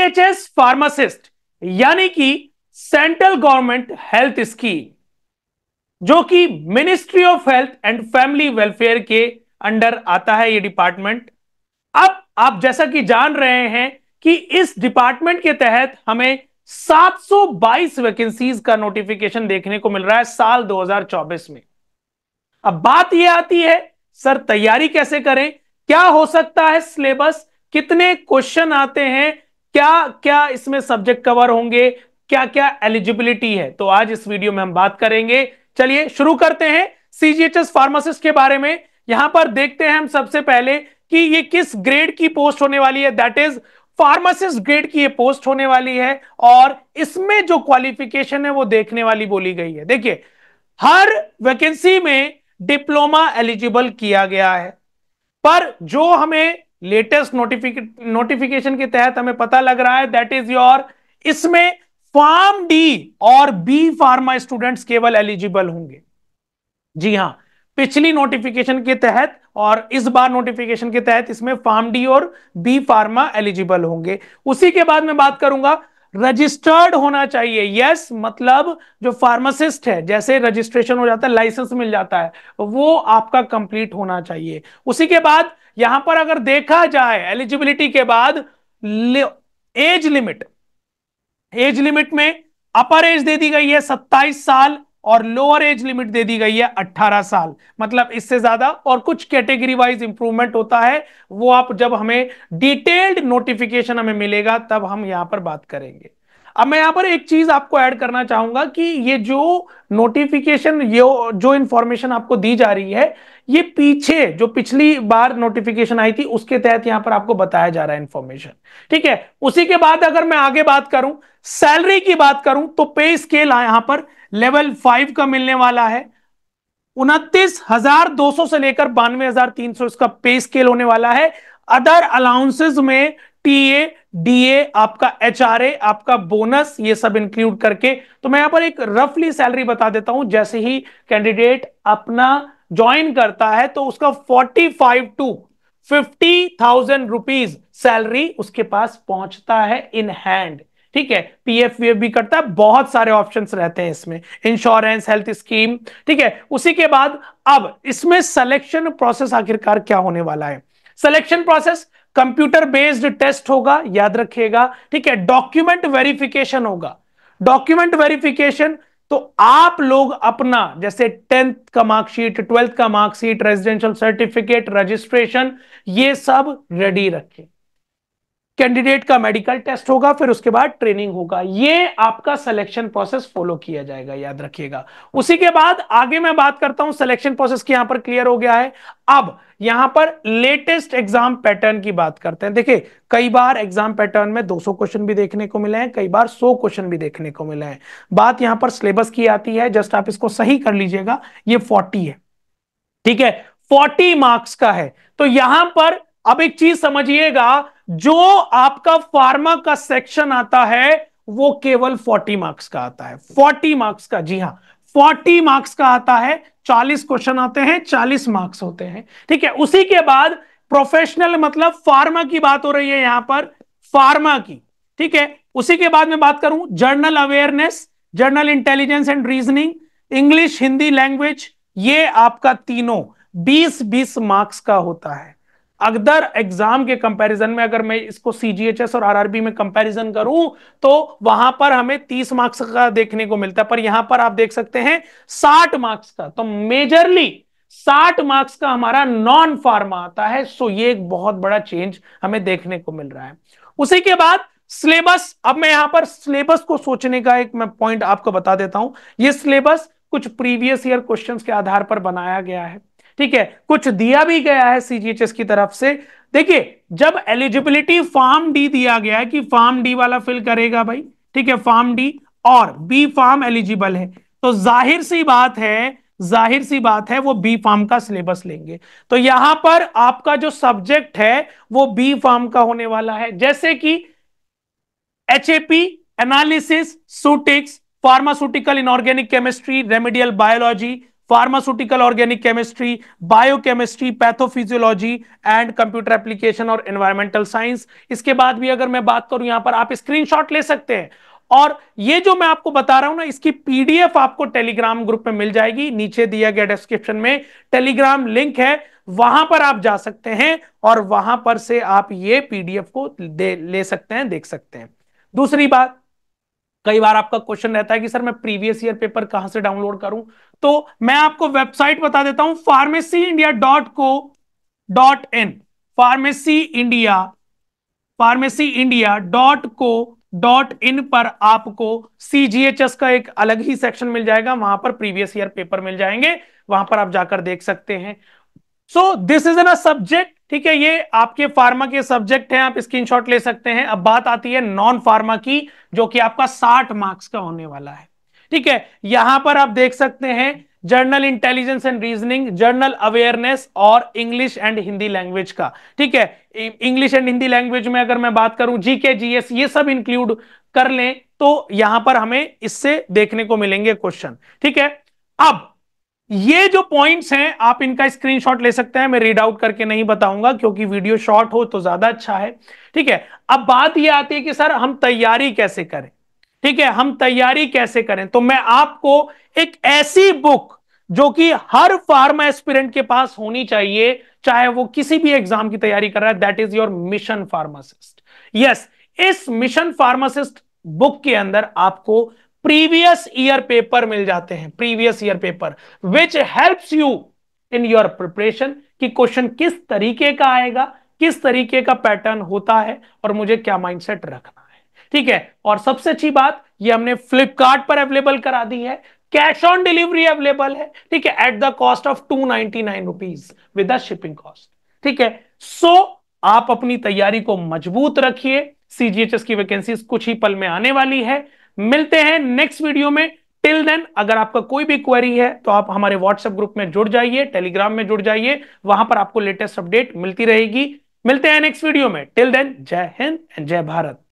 CHS pharmacist यानी कि central government health scheme जो कि ministry of health and family welfare के अंडर आता है ये डिपार्टमेंट अब आप जैसा कि जान रहे हैं कि इस डिपार्टमेंट के तहत हमें 722 वैकेंसीज का नोटिफिकेशन देखने को मिल रहा है साल 2024 में अब बात यह आती है सर तैयारी कैसे करें क्या हो सकता है सिलेबस कितने क्वेश्चन आते हैं क्या क्या इसमें सब्जेक्ट कवर होंगे क्या क्या एलिजिबिलिटी है तो आज इस वीडियो में हम बात करेंगे चलिए शुरू करते हैं सीजीएचएस फार्मासिस्ट के बारे में यहां पर देखते हैं हम सबसे पहले कि ये किस ग्रेड की पोस्ट होने वाली है दैट इज फार्मासिस्ट ग्रेड की ये पोस्ट होने वाली है और इसमें जो क्वालिफिकेशन है वो देखने वाली बोली गई है देखिए हर वैकेंसी में डिप्लोमा एलिजिबल किया गया है पर जो हमें लेटेस्ट नोटिफिक नोटिफिकेशन के तहत हमें पता लग रहा है दैट इज योर इसमें फार्म डी और बी फार्मा स्टूडेंट्स केवल एलिजिबल होंगे जी हां पिछली नोटिफिकेशन के तहत और इस बार नोटिफिकेशन के तहत इसमें फार्म डी और बी फार्मा एलिजिबल होंगे उसी के बाद मैं बात करूंगा रजिस्टर्ड होना चाहिए यस yes, मतलब जो फार्मासिस्ट है जैसे रजिस्ट्रेशन हो जाता है लाइसेंस मिल जाता है वो आपका कंप्लीट होना चाहिए उसी के बाद यहां पर अगर देखा जाए एलिजिबिलिटी के बाद एज लिमिट एज लिमिट में अपर एज दे दी गई है सत्ताईस साल और लोअर एज लिमिट दे दी गई है 18 साल मतलब इससे ज्यादा और कुछ कैटेगरी वाइज इंप्रूवमेंट होता है वो आप जब हमें डिटेल्ड नोटिफिकेशन हमें मिलेगा तब हम यहां पर बात करेंगे अब मैं यहां पर एक चीज आपको ऐड करना चाहूंगा कि ये जो नोटिफिकेशन ये जो इंफॉर्मेशन आपको दी जा रही है ये पीछे जो पिछली बार नोटिफिकेशन आई थी उसके तहत यहां पर आपको बताया जा रहा है इंफॉर्मेशन ठीक है उसी के बाद अगर मैं आगे बात करूं सैलरी की बात करूं तो पे स्केल यहां पर लेवल फाइव का मिलने वाला है उनतीस हजार दो सौ से लेकर बानवे हजार तीन सौ इसका पे स्केल होने वाला है अदर अलाउंसेज में टी डी डीए आपका एच आर ए आपका बोनस ये सब इंक्लूड करके तो मैं यहां पर एक रफली सैलरी बता देता हूं जैसे ही कैंडिडेट अपना ज्वाइन करता है तो उसका forty five to fifty thousand rupees salary उसके पास पहुंचता है इन हैंड ठीक है पीएफ वीएफ भी करता है बहुत सारे ऑप्शन रहते हैं इसमें इंश्योरेंस हेल्थ स्कीम ठीक है उसी के बाद अब इसमें सिलेक्शन प्रोसेस आखिरकार क्या होने वाला है selection process computer based test होगा याद रखिएगा ठीक है डॉक्यूमेंट वेरिफिकेशन होगा डॉक्यूमेंट वेरिफिकेशन तो आप लोग अपना जैसे टेंथ का मार्कशीट ट्वेल्थ का मार्कशीट रेजिडेंशियल सर्टिफिकेट रजिस्ट्रेशन ये सब रेडी रखें कैंडिडेट का मेडिकल टेस्ट होगा फिर उसके बाद ट्रेनिंग होगा ये आपका सिलेक्शन प्रोसेस फॉलो किया जाएगा याद रखिएगा उसी के बाद आगे मैं बात करता हूं सिलेक्शन प्रोसेस की यहां पर क्लियर हो गया है अब यहां पर लेटेस्ट एग्जाम पैटर्न की बात करते हैं देखिए कई बार एग्जाम पैटर्न में 200 क्वेश्चन भी देखने को मिले हैं कई बार 100 क्वेश्चन भी देखने को मिले हैं बात यहां पर सिलेबस की आती है जस्ट आप इसको सही कर लीजिएगा ये 40 है ठीक है 40 मार्क्स का है तो यहां पर अब एक चीज समझिएगा जो आपका फार्मा का सेक्शन आता है वो केवल 40 मार्क्स का आता है 40 मार्क्स का जी हाँ 40 मार्क्स का आता है 40 क्वेश्चन आते हैं 40 मार्क्स होते हैं ठीक है उसी के बाद प्रोफेशनल मतलब फार्मा की बात हो रही है यहां पर फार्मा की ठीक है उसी के बाद मैं बात करूं general awareness general intelligence and reasoning English Hindi language ये आपका तीनों 20 20 मार्क्स का होता है अगदर एग्जाम के कंपैरिजन में अगर मैं इसको सीजीएचएस और आरआरबी में कंपैरिजन करूं तो वहां पर हमें 30 मार्क्स का देखने को मिलता है पर यहां पर आप देख सकते हैं 60 मार्क्स का तो मेजरली 60 मार्क्स का हमारा नॉन फार्मा आता है सो ये एक बहुत बड़ा चेंज हमें देखने को मिल रहा है उसी के बाद सिलेबस अब मैं यहां पर सिलेबस को सोचने का एक मैं पॉइंट आपको बता देता हूं ये सिलेबस कुछ प्रीवियस ईयर क्वेश्चंस के आधार पर बनाया गया है ठीक है कुछ दिया भी गया है सीजीएचएस की तरफ से देखिए जब एलिजिबिलिटी फॉर्म डी दिया गया है कि फॉर्म डी वाला फिल करेगा भाई ठीक है फॉर्म डी और बी फॉर्म एलिजिबल है तो जाहिर सी बात है जाहिर सी बात है वो बी फॉर्म का सिलेबस लेंगे तो यहां पर आपका जो सब्जेक्ट है वो बी फॉर्म का होने वाला है जैसे कि एच एनालिसिस सूटिक्स pharmaceutical inorganic chemistry remedial biology pharmaceutical organic chemistry biochemistry pathophysiology and computer application और एनवायरमेंटल साइंस इसके बाद भी अगर मैं बात करूं यहां पर आप स्क्रीनशॉट ले सकते हैं और ये जो मैं आपको बता रहा हूं ना इसकी पीडीएफ आपको टेलीग्राम ग्रुप में मिल जाएगी नीचे दिया गया डिस्क्रिप्शन में टेलीग्राम लिंक है वहां पर आप जा सकते हैं और वहां पर से आप ये पीडीएफ को ले सकते हैं देख सकते हैं दूसरी बात कई बार आपका क्वेश्चन रहता है कि सर मैं प्रीवियस ईयर पेपर कहां से डाउनलोड करूं तो मैं आपको वेबसाइट बता देता हूं pharmacy India dot co dot in pharmacy India pharmacy India dot co dot in पर आपको सीजीएचएस का एक अलग ही सेक्शन मिल जाएगा वहां पर प्रीवियस ईयर पेपर मिल जाएंगे वहां पर आप जाकर देख सकते हैं so this is an a subject ठीक है ये आपके फार्मा के सब्जेक्ट हैं आप स्क्रीनशॉट ले सकते हैं अब बात आती है नॉन फार्मा की जो कि आपका 60 मार्क्स का होने वाला है ठीक है यहां पर आप देख सकते हैं general intelligence and reasoning general awareness और इंग्लिश एंड हिंदी लैंग्वेज का ठीक है इंग्लिश एंड हिंदी लैंग्वेज में अगर मैं बात करूं जीके जीएस ये सब इंक्लूड कर लें तो यहां पर हमें इससे देखने को मिलेंगे क्वेश्चन ठीक है अब ये जो पॉइंट्स हैं आप इनका स्क्रीनशॉट ले सकते हैं मैं रीड आउट करके नहीं बताऊंगा क्योंकि वीडियो शॉर्ट हो तो ज्यादा अच्छा है ठीक है अब बात ये आती है कि सर हम तैयारी कैसे करें ठीक है हम तैयारी कैसे करें तो मैं आपको एक ऐसी बुक जो कि हर फार्मा एस्पिरेंट के पास होनी चाहिए चाहे वो किसी भी एग्जाम की तैयारी कर रहा है that is your mission pharmacist yes इस मिशन फार्मासिस्ट बुक के अंदर आपको प्रीवियस ईयर पेपर मिल जाते हैं previous year paper which helps you in your preparation कि क्वेश्चन किस तरीके का आएगा किस तरीके का पैटर्न होता है और मुझे क्या माइंडसेट रखना है ठीक है और सबसे अच्छी बात ये हमने फ्लिपकार्ट पर अवेलेबल करा दी है कैश ऑन डिलीवरी अवेलेबल है ठीक है at the cost of two ninety nine rupees with shipping cost ठीक है सो so, आप अपनी तैयारी को मजबूत रखिए सीजीएचएस की वैकेंसी कुछ ही पल में आने वाली है मिलते हैं नेक्स्ट वीडियो में टिल देन अगर आपका कोई भी क्वेरी है तो आप हमारे व्हाट्सएप ग्रुप में जुड़ जाइए टेलीग्राम में जुड़ जाइए वहां पर आपको लेटेस्ट अपडेट मिलती रहेगी मिलते हैं नेक्स्ट वीडियो में टिल देन जय हिंद एंड जय भारत